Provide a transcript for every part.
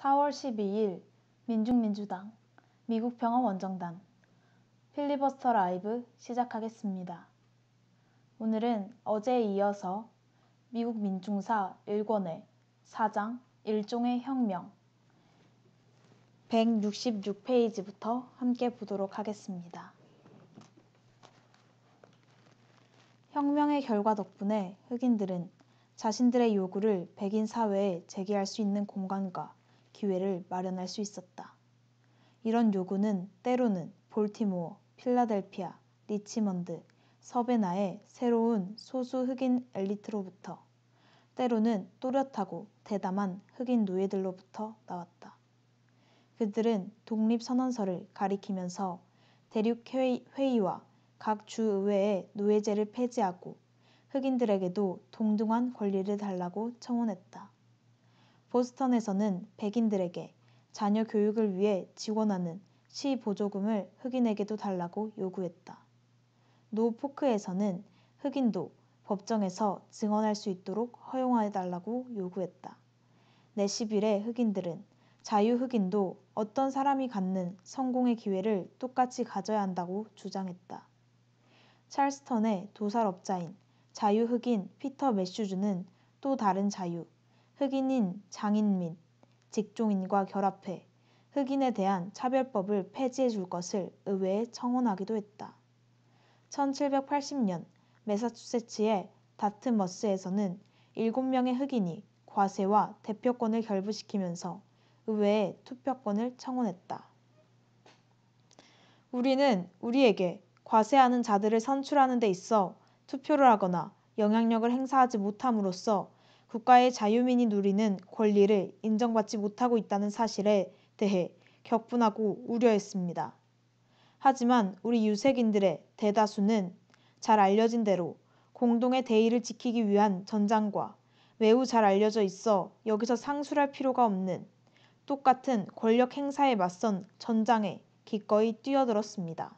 4월1 2일 민중민주당 미국평화원정단 필리버스터 라이브 시작하겠습니다 오늘은 어제에 이어서 미국 민중사 1 권의 사장 일종의 혁명 1 6 6 페이지부터 함께 보도록 하겠습니다 혁명의 결과 덕분에 흑인들은 자신들의 요구를 백인 사회에 제기할 수 있는 공간과 기회를 마련할 수 있었다. 이런 요구는 때로는 볼티모어, 필라델피아, 리치먼드, 서베나의 새로운 소수 흑인 엘리트로부터 때로는 또렷하고 대담한 흑인 노예들로부터 나왔다. 그들은 독립선언서를 가리키면서 대륙회의와 각 주의회의 노예제를 폐지하고 흑인들에게도 동등한 권리를 달라고 청원했다. 보스턴에서는 백인들에게 자녀 교육을 위해 지원하는 시 보조금을 흑인에게도 달라고 요구했다. 노포크에서는 흑인도 법정에서 증언할 수 있도록 허용해달라고 요구했다. 내시빌의 흑인들은 자유 흑인도 어떤 사람이 갖는 성공의 기회를 똑같이 가져야 한다고 주장했다. 찰스턴의 도살업자인 자유 흑인 피터 메슈즈는 또 다른 자유, 흑인인 장인 및 직종인과 결합해 흑인에 대한 차별법을 폐지해 줄 것을 의회에 청원하기도 했다. 1780년 메사추세츠의 다트머스에서는 7명의 흑인이 과세와 대표권을 결부시키면서 의회에 투표권을 청원했다. 우리는 우리에게 과세하는 자들을 선출하는 데 있어 투표를 하거나 영향력을 행사하지 못함으로써 국가의 자유민이 누리는 권리를 인정받지 못하고 있다는 사실에 대해 격분하고 우려했습니다. 하지만 우리 유색인들의 대다수는 잘 알려진 대로 공동의 대의를 지키기 위한 전장과 매우 잘 알려져 있어 여기서 상술할 필요가 없는 똑같은 권력 행사에 맞선 전장에 기꺼이 뛰어들었습니다.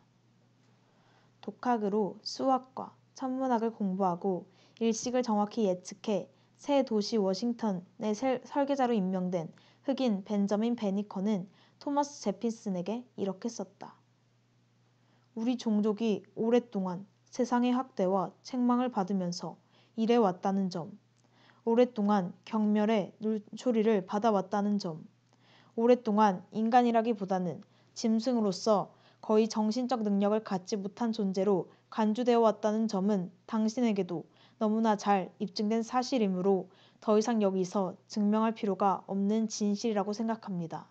독학으로 수학과 천문학을 공부하고 일식을 정확히 예측해 새 도시 워싱턴의 설계자로 임명된 흑인 벤저민 베니커는 토마스 제피슨에게 이렇게 썼다. 우리 종족이 오랫동안 세상의 학대와 책망을 받으면서 일해왔다는 점, 오랫동안 경멸의 눈초리를 받아왔다는 점, 오랫동안 인간이라기보다는 짐승으로서 거의 정신적 능력을 갖지 못한 존재로 간주되어 왔다는 점은 당신에게도 너무나 잘 입증된 사실이므로 더 이상 여기서 증명할 필요가 없는 진실이라고 생각합니다.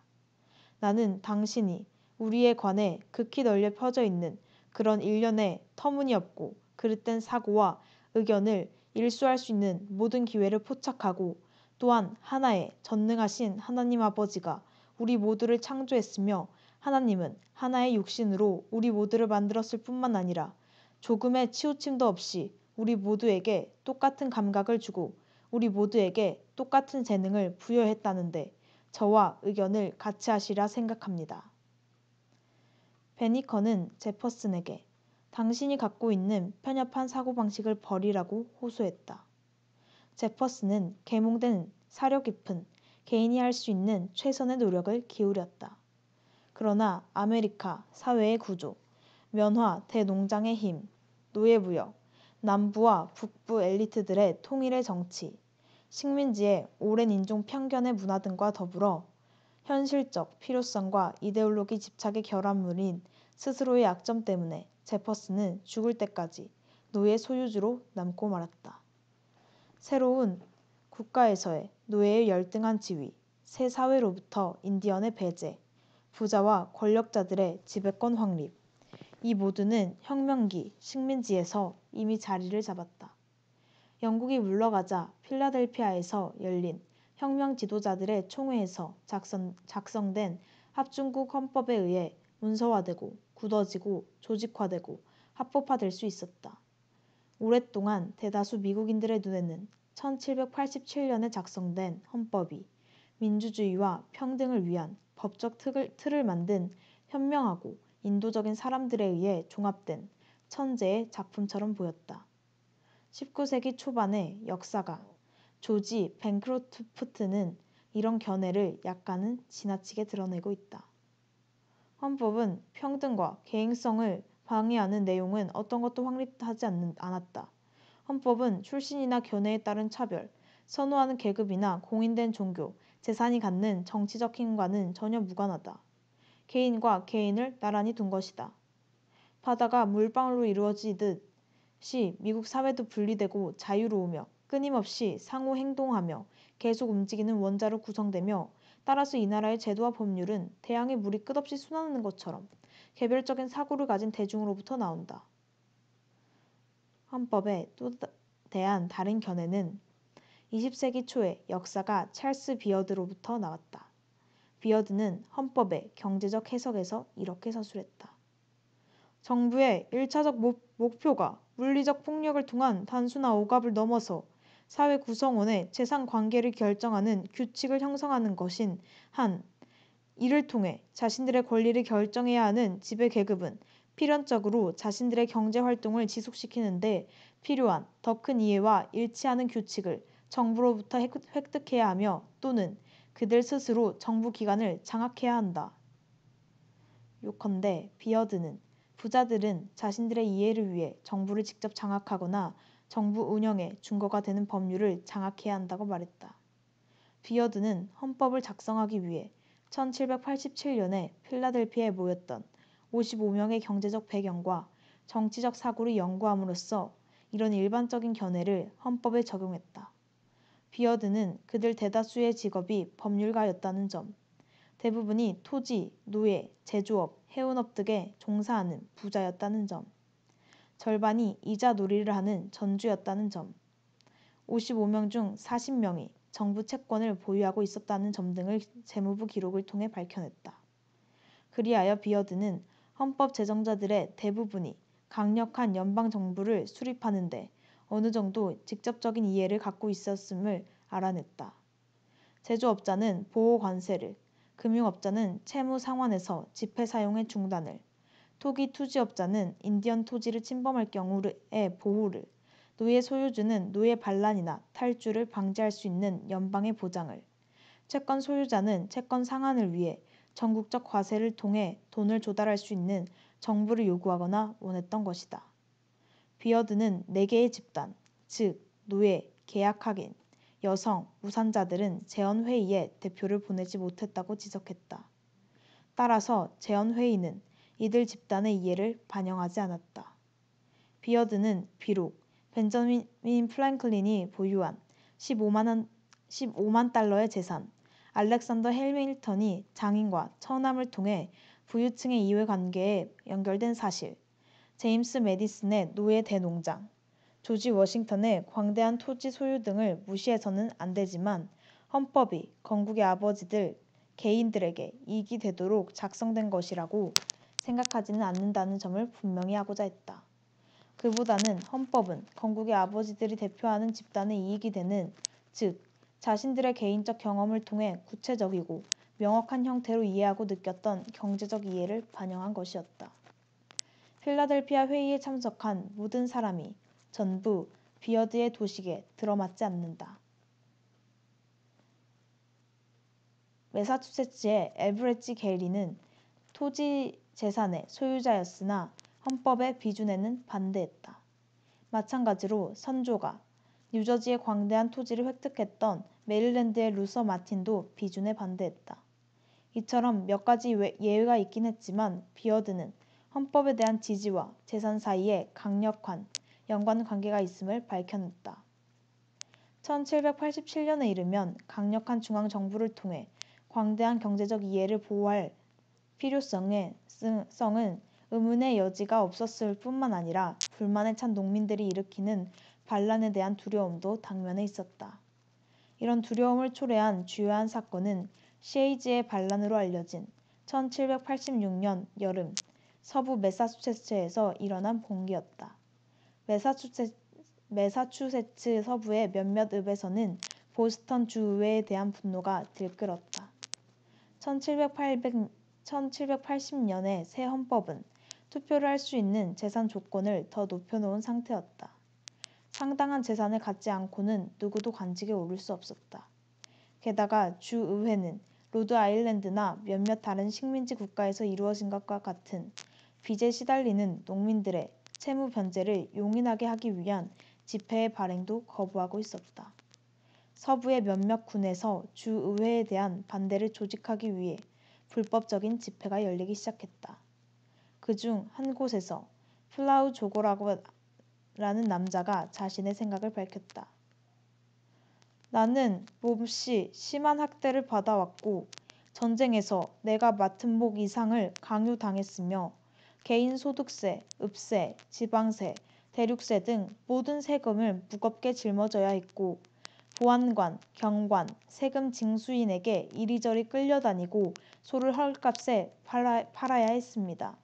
나는 당신이 우리에 관해 극히 널려 퍼져 있는 그런 일련의 터무니없고 그릇된 사고와 의견을 일수할 수 있는 모든 기회를 포착하고 또한 하나의 전능하신 하나님 아버지가 우리 모두를 창조했으며 하나님은 하나의 육신으로 우리 모두를 만들었을 뿐만 아니라 조금의 치우침도 없이 우리 모두에게 똑같은 감각을 주고 우리 모두에게 똑같은 재능을 부여했다는데 저와 의견을 같이 하시라 생각합니다. 베니커는 제퍼슨에게 당신이 갖고 있는 편협한 사고방식을 버리라고 호소했다. 제퍼슨은 계몽된 사려 깊은 개인이 할 수 있는 최선의 노력을 기울였다. 그러나 아메리카 사회의 구조, 면화 대농장의 힘, 노예무역, 남부와 북부 엘리트들의 통일의 정치, 식민지의 오랜 인종 편견의 문화 등과 더불어 현실적 필요성과 이데올로기 집착의 결함물인 스스로의 약점 때문에 제퍼스는 죽을 때까지 노예 소유주로 남고 말았다. 새로운 국가에서의 노예의 열등한 지위, 새 사회로부터 인디언의 배제, 부자와 권력자들의 지배권 확립, 이 모두는 혁명기 식민지에서 이미 자리를 잡았다. 영국이 물러가자 필라델피아에서 열린 혁명 지도자들의 총회에서 작성, 작성된 합중국 헌법에 의해 문서화되고 굳어지고 조직화되고 합법화될 수 있었다. 오랫동안 대다수 미국인들의 눈에는 1787년에 작성된 헌법이 민주주의와 평등을 위한 법적 틀을, 틀을 만든 현명하고 인도적인 사람들에 의해 종합된 천재의 작품처럼 보였다. 19세기 초반의 역사가 조지 뱅크로프트는 이런 견해를 약간은 지나치게 드러내고 있다. 헌법은 평등과 개행성을 방해하는 내용은 어떤 것도 확립하지 않았다. 헌법은 출신이나 견해에 따른 차별, 선호하는 계급이나 공인된 종교, 재산이 갖는 정치적 힘과는 전혀 무관하다. 개인과 개인을 나란히 둔 것이다. 바다가 물방울로 이루어지듯이 미국 사회도 분리되고 자유로우며 끊임없이 상호 행동하며 계속 움직이는 원자로 구성되며 따라서 이 나라의 제도와 법률은 대양의 물이 끝없이 순환하는 것처럼 개별적인 사고를 가진 대중으로부터 나온다. 헌법에 또 대한 다른 견해는 20세기 초에 역사가 찰스 비어드로부터 나왔다. 비어드는 헌법의 경제적 해석에서 이렇게 서술했다. 정부의 일 차적 목표가 물리적 폭력을 통한 단순화오압을 넘어서 사회 구성원의 재산 관계를 결정하는 규칙을 형성하는 것인 한 이를 통해 자신들의 권리를 결정해야 하는 지배 계급은 필연적으로 자신들의 경제 활동을 지속시키는 데 필요한 더 큰 이해와 일치하는 규칙을 정부로부터 획득해야 하며 또는 그들 스스로 정부 기관을 장악해야 한다. 요컨대 비어드는 부자들은 자신들의 이해를 위해 정부를 직접 장악하거나 정부 운영에 준거가 되는 법률을 장악해야 한다고 말했다. 비어드는 헌법을 작성하기 위해 1 7 8 7 년에 필라델피아에 모였던 5 5 명의 경제적 배경과 정치적 사고를 연구함으로써 이런 일반적인 견해를 헌법에 적용했다. 비어드는 그들 대다수의 직업이 법률가였다는 점, 대부분이 토지, 노예, 제조업, 해운업득에 종사하는 부자였다는 점, 절반이 이자 놀이를 하는 전주였다는 점, 5 5명중4 0 명이 정부 채권을 보유하고 있었다는 점 등을 재무부 기록을 통해 밝혀냈다. 그리하여 비어드는 헌법 제정자들의 대부분이 강력한 연방 정부를 수립하는 데 어느 정도 직접적인 이해를 갖고 있었음을 알아냈다. 제조업자는 보호 관세를 금융업자는 채무 상환에서 지폐 사용의 중단을, 토기 투지업자는 인디언 토지를 침범할 경우의 보호를, 노예 소유주는 노예 반란이나 탈주를 방지할 수 있는 연방의 보장을, 채권 소유자는 채권 상환을 위해 전국적 과세를 통해 돈을 조달할 수 있는 정부를 요구하거나 원했던 것이다. 비어드는 4개의 집단, 즉 노예, 계약학인, 여성, 무산자들은 재헌회의에 대표를 보내지 못했다고 지적했다. 따라서 재헌회의는 이들 집단의 이해를 반영하지 않았다. 비어드는 비록 벤저민 플랭클린이 보유한 15만, 원, 15만 달러의 재산, 알렉산더 헬밀턴이 장인과 처남을 통해 부유층의 이해관계에 연결된 사실, 제임스 메디슨의 노예 대농장, 조지 워싱턴의 광대한 토지 소유 등을 무시해서는 안 되지만 헌법이 건국의 아버지들 개인들에게 이익이 되도록 작성된 것이라고 생각하지는 않는다는 점을 분명히 하고자 했다. 그보다는 헌법은 건국의 아버지들이 대표하는 집단의 이익이 되는 즉 자신들의 개인적 경험을 통해 구체적이고 명확한 형태로 이해하고 느꼈던 경제적 이해를 반영한 것이었다. 필라델피아 회의에 참석한 모든 사람이 전부 비어드의 도식에 들어맞지 않는다. 매사추세츠의 에브레치 게리는 토지 재산의 소유자였으나 헌법의 비준에는 반대했다. 마찬가지로 선조가 뉴저지의 광대한 토지를 획득했던 메릴랜드의 루서 마틴도 비준에 반대했다. 이처럼 몇 가지 예외가 있긴 했지만 비어드는 헌법에 대한 지지와 재산 사이에 강력한 연관 관계가 있음을 밝혀냈다 1787년에 이르면 강력한 중앙 정부를 통해 광대한 경제적 이해를 보호할 필요성에 성은 의문의 여지가 없었을 뿐만 아니라 불만에 찬 농민들이 일으키는 반란에 대한 두려움도 당면에 있었다. 이런 두려움을 초래한 주요한 사건은 시에이지의 반란으로 알려진 1786년 여름 서부 메사추세츠에서 일어난 봉기였다. 매사추세, 매사추세츠 서부의 몇몇 읍에서는 보스턴 주의회에 대한 분노가 들끓었다. 1780, 1780년의 새 헌법은 투표를 할 수 있는 재산 조건을 더 높여놓은 상태였다. 상당한 재산을 갖지 않고는 누구도 관직에 오를 수 없었다. 게다가 주의회는 로드 아일랜드나 몇몇 다른 식민지 국가에서 이루어진 것과 같은 빚에 시달리는 농민들의 채무 변제를 용인하게 하기 위한 집회의 발행도 거부하고 있었다. 서부의 몇몇 군에서 주의회에 대한 반대를 조직하기 위해 불법적인 집회가 열리기 시작했다. 그중 한 곳에서 플라우 조고라고 라는 남자가 자신의 생각을 밝혔다. 나는 몹시 심한 학대를 받아왔고 전쟁에서 내가 맡은 목 이상을 강요당했으며 개인소득세, 읍세, 지방세, 대륙세 등 모든 세금을 무겁게 짊어져야 했고 보안관, 경관, 세금 징수인에게 이리저리 끌려다니고 소를 헐값에 팔아, 팔아야 했습니다.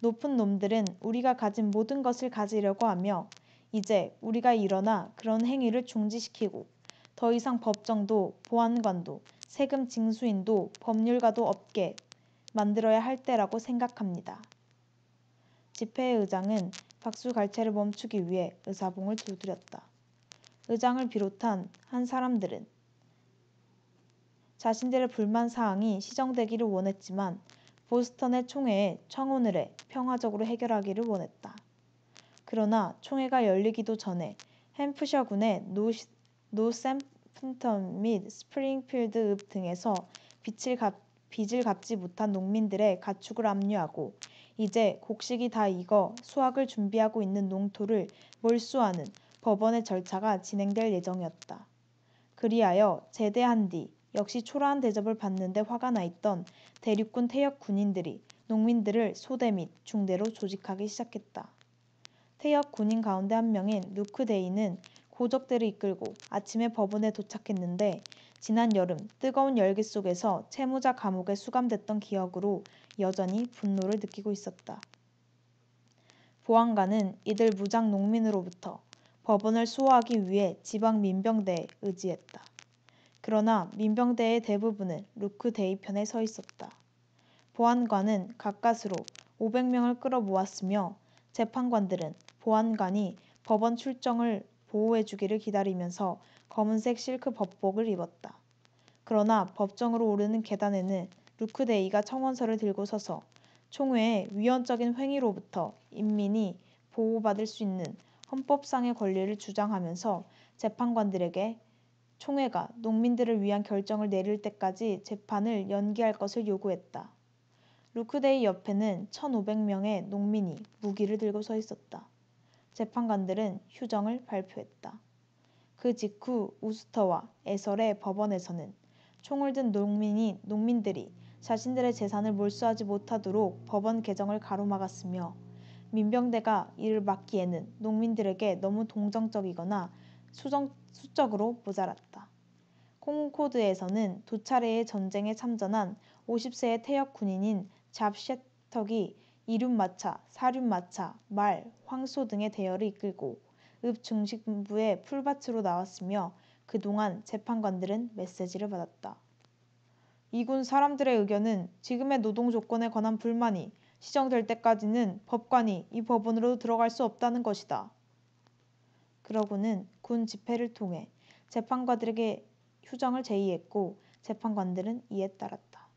높은 놈들은 우리가 가진 모든 것을 가지려고 하며 이제 우리가 일어나 그런 행위를 중지시키고 더 이상 법정도 보안관도 세금 징수인도 법률가도 없게 만들어야 할 때라고 생각합니다. 집회의 의장은 박수 갈채를 멈추기 위해 의사봉을 두드렸다. 의장을 비롯한 한 사람들은 자신들의 불만 사항이 시정되기를 원했지만 보스턴의 총회에 청원을 해 평화적으로 해결하기를 원했다. 그러나 총회가 열리기도 전에 햄프셔군의 노샘프턴 및 스프링필드 읍 등에서 빚을, 갚, 빚을 갚지 못한 농민들의 가축을 압류하고 이제 곡식이 다 익어 수확을 준비하고 있는 농토를 몰수하는 법원의 절차가 진행될 예정이었다. 그리하여 제대한 뒤 역시 초라한 대접을 받는데 화가 나 있던 대륙군 태역 군인들이 농민들을 소대 및 중대로 조직하기 시작했다. 태역 군인 가운데 한 명인 루크데이는 고적대를 이끌고 아침에 법원에 도착했는데 지난 여름 뜨거운 열기 속에서 채무자 감옥에 수감됐던 기억으로 여전히 분노를 느끼고 있었다. 보안관은 이들 무장 농민으로부터 법원을 수호하기 위해 지방 민병대에 의지했다. 그러나 민병대의 대부분은 루크 대의편에 서 있었다. 보안관은 가까스로 500명을 끌어모았으며 재판관들은 보안관이 법원 출정을 보호해주기를 기다리면서 검은색 실크 법복을 입었다. 그러나 법정으로 오르는 계단에는 루크데이가 청원서를 들고 서서 총회의 위헌적인 횡위로부터 인민이 보호받을 수 있는 헌법상의 권리를 주장하면서 재판관들에게 총회가 농민들을 위한 결정을 내릴 때까지 재판을 연기할 것을 요구했다. 루크데이 옆에는 1 5 0 0 명의 농민이 무기를 들고 서 있었다. 재판관들은 휴정을 발표했다. 그 직후 우스터와 에설의 법원에서는 총을 든 농민이 농민들이 자신들의 재산을 몰수하지 못하도록 법원 개정을 가로막았으며 민병대가 이를 막기에는 농민들에게 너무 동정적이거나 수정, 수적으로 모자랐다. 콩코드에서는 두 차례의 전쟁에 참전한 50세의 태역 군인인 잡셰턱이 이륜마차, 사륜마차, 말, 황소 등의 대열을 이끌고 읍중심부의 풀밭으로 나왔으며 그동안 재판관들은 메시지를 받았다. 이 군 사람들의 의견은 지금의 노동 조건에 관한 불만이 시정될 때까지는 법관이 이 법원으로 들어갈 수 없다는 것이다. 그러고는 군 집회를 통해 재판관들에게 휴정을 제의했고 재판관들은 이에 따랐다.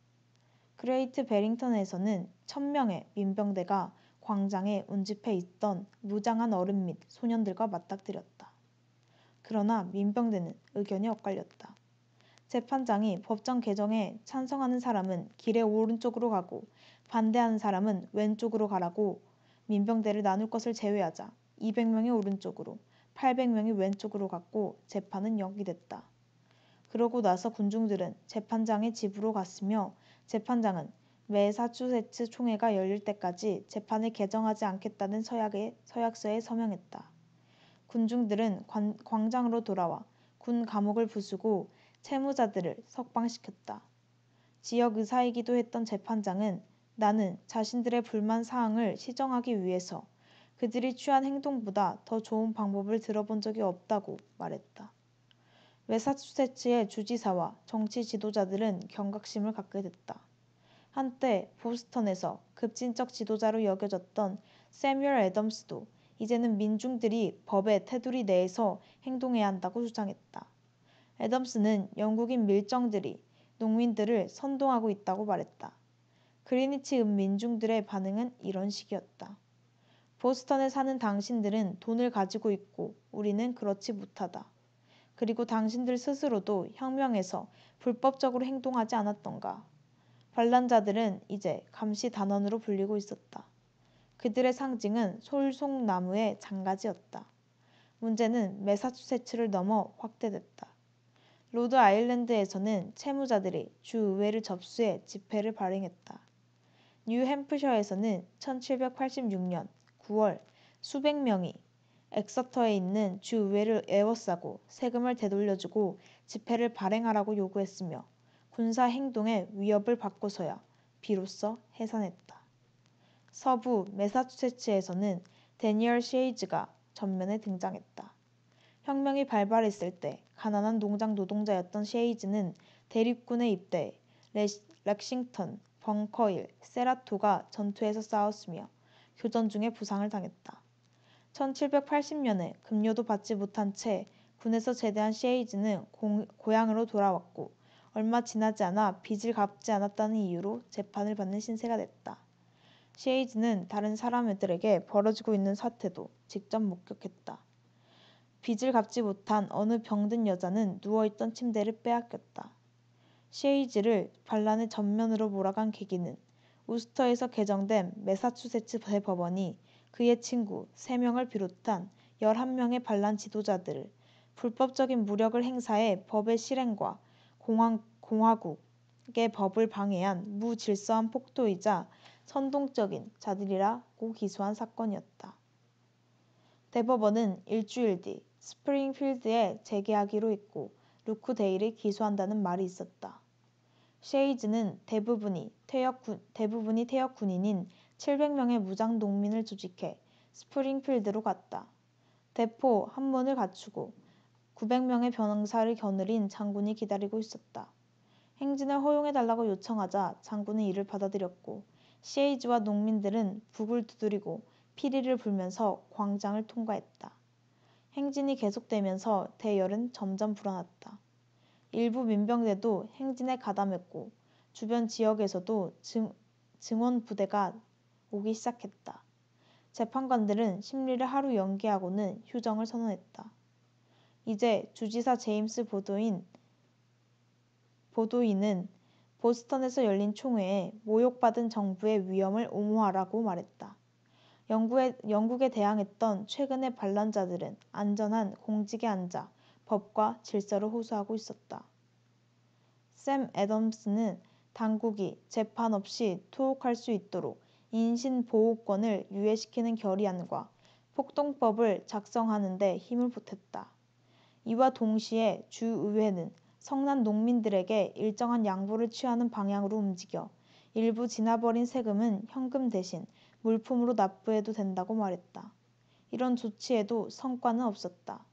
그레이트 베링턴에서는 천명의 민병대가 광장에 운집해 있던 무장한 어른 및 소년들과 맞닥뜨렸다. 그러나 민병대는 의견이 엇갈렸다. 재판장이 법정 개정에 찬성하는 사람은 길의 오른쪽으로 가고 반대하는 사람은 왼쪽으로 가라고 민병대를 나눌 것을 제외하자 200명이 오른쪽으로 800명이 왼쪽으로 갔고 재판은 연기됐다. 그러고 나서 군중들은 재판장의 집으로 갔으며 재판장은 매사추세츠 총회가 열릴 때까지 재판을 개정하지 않겠다는 서약서에 서명했다. 군중들은 광장으로 돌아와 군 감옥을 부수고 채무자들을 석방시켰다. 지역 의사이기도 했던 재판장은 나는 자신들의 불만 사항을 시정하기 위해서 그들이 취한 행동보다 더 좋은 방법을 들어본 적이 없다고 말했다. 매사추세츠의 주지사와 정치 지도자들은 경각심을 갖게 됐다. 한때 보스턴에서 급진적 지도자로 여겨졌던 세뮤얼 애덤스도 이제는 민중들이 법의 테두리 내에서 행동해야 한다고 주장했다. 애덤스는 영국인 밀정들이 농민들을 선동하고 있다고 말했다. 그리니치읍 민중들의 반응은 이런 식이었다. 보스턴에 사는 당신들은 돈을 가지고 있고 우리는 그렇지 못하다. 그리고 당신들 스스로도 혁명에서 불법적으로 행동하지 않았던가. 반란자들은 이제 감시단원으로 불리고 있었다. 그들의 상징은 솔송나무의 장가지였다. 문제는 매사추세츠를 넘어 확대됐다. 로드 아일랜드에서는 채무자들이 주의회를 접수해 집회를 발행했다. 뉴햄프셔에서는 1786년 9월 수백 명이 엑서터에 있는 주의회를 에워싸고 세금을 되돌려주고 집회를 발행하라고 요구했으며 군사 행동의 위협을 받고서야 비로소 해산했다. 서부 메사추세츠에서는 데니얼 쉐이즈가 전면에 등장했다. 혁명이 발발했을 때 가난한 농장 노동자였던 쉐이즈는 대립군에 입대해 레시, 렉싱턴, 벙커일, 세라토가 전투에서 싸웠으며 교전 중에 부상을 당했다. 1780년에 급료도 받지 못한 채 군에서 제대한 쉐이즈는 고, 고향으로 돌아왔고 얼마 지나지 않아 빚을 갚지 않았다는 이유로 재판을 받는 신세가 됐다. 시에이지는 다른 사람들에게 벌어지고 있는 사태도 직접 목격했다. 빚을 갚지 못한 어느 병든 여자는 누워있던 침대를 빼앗겼다. 시에이지를 반란의 전면으로 몰아간 계기는 우스터에서 개정된 메사추세츠 대법원이 그의 친구 3명을 비롯한 1 1 명의 반란 지도자들을 불법적인 무력을 행사해 법의 실행과 공화국의 법을 방해한 무질서한 폭도이자 선동적인 자들이라고 기소한 사건이었다 대법원은 일주일 뒤 스프링필드에 재개하기로 했고 루크 데이를 기소한다는 말이 있었다. 셰이즈는 대부분이 퇴역 군, 대부분이 퇴역 군인인 700명의 무장 농민을 조직해 스프링필드로 갔다. 대포 한 문을 갖추고 9 0 0 명의 변 병사를 겨느린 장군이 기다리고 있었다. 행진을 허용해달라고 요청하자 장군은 이를 받아들였고 시에이즈와 농민들은 북을 두드리고 피리를 불면서 광장을 통과했다. 행진이 계속되면서 대열은 점점 불어났다. 일부 민병대도 행진에 가담했고 주변 지역에서도 증, 증원 부대가 오기 시작했다. 재판관들은 심리를 하루 연기하고는 휴정을 선언했다. 이제 주지사 제임스 보도인 보도인은 보스턴에서 열린 총회에 모욕받은 정부의 위험을 옹호하라고 말했다. 영국에, 영국에 대항했던 최근의 반란자들은 안전한 공직에 앉아 법과 질서를 호소하고 있었다. 샘 애덤스는 당국이 재판 없이 투옥할 수 있도록 인신보호권을 유예시키는 결의안과 폭동법을 작성하는 데 힘을 보탰다. 이와 동시에 주의회는 성난 농민들에게 일정한 양보를 취하는 방향으로 움직여 일부 지나버린 세금은 현금 대신 물품으로 납부해도 된다고 말했다. 이런 조치에도 성과는 없었다.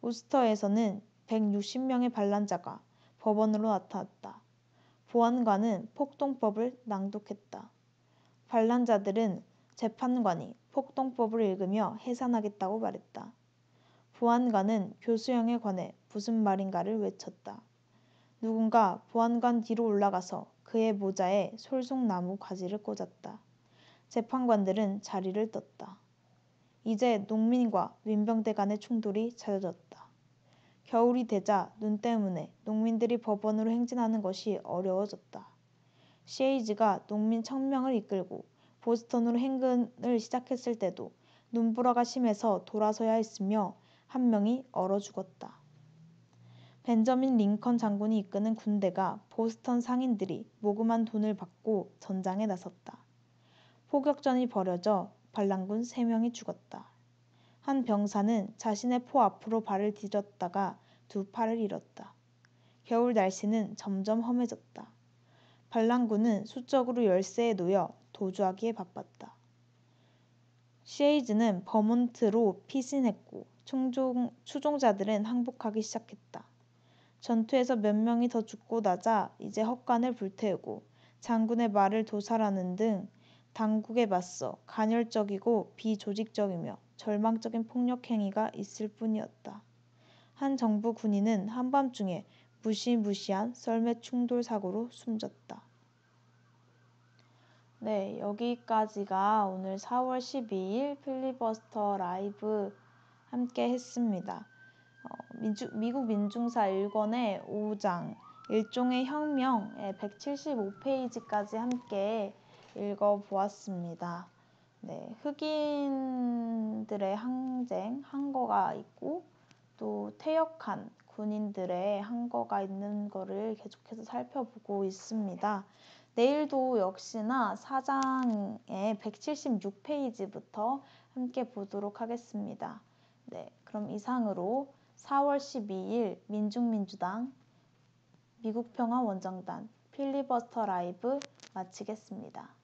우스터에서는 160명의 반란자가 법원으로 나타났다. 보안관은 폭동법을 낭독했다. 반란자들은 재판관이 폭동법을 읽으며 해산하겠다고 말했다. 보안관은 교수형에 관해 무슨 말인가를 외쳤다. 누군가 보안관 뒤로 올라가서 그의 모자에 솔송나무 가지를 꽂았다. 재판관들은 자리를 떴다. 이제 농민과 민병대 간의 충돌이 잦아졌다. 겨울이 되자 눈 때문에 농민들이 법원으로 행진하는 것이 어려워졌다. 시에이지가 농민 청명을 이끌고 보스턴으로 행근을 시작했을 때도 눈보라가 심해서 돌아서야 했으며 한 명이 얼어 죽었다. 벤저민 링컨 장군이 이끄는 군대가 보스턴 상인들이 모금한 돈을 받고 전장에 나섰다. 포격전이 벌어져 반란군 3명이 죽었다. 한 병사는 자신의 포 앞으로 발을 디뎠다가두 팔을 잃었다. 겨울 날씨는 점점 험해졌다. 반란군은 수적으로 열세에 놓여 도주하기에 바빴다. 쉐이즈는 버몬트로 피신했고 충종, 추종자들은 항복하기 시작했다. 전투에서 몇 명이 더 죽고 나자 이제 헛간을 불태우고 장군의 말을 도살하는 등 당국에 맞서 간헐적이고 비조직적이며 절망적인 폭력 행위가 있을 뿐이었다. 한 정부 군인은 한밤중에 무시무시한 썰매 충돌 사고로 숨졌다. 네, 여기까지가 오늘 4월 12일 필리버스터 라이브 함께 했습니다. 어, 민주, 미국 민중사 1권의 5장 일종의 혁명의 175페이지까지 함께 읽어보았습니다. 네, 흑인들의 항쟁, 항거가 있고 또 퇴역한 군인들의 항거가 있는 거를 계속해서 살펴보고 있습니다. 내일도 역시나 사장의 176페이지부터 함께 보도록 하겠습니다. 네, 그럼 이상으로 4월 12일 민중민주당 미국평화원정단 필리버스터 라이브 마치겠습니다.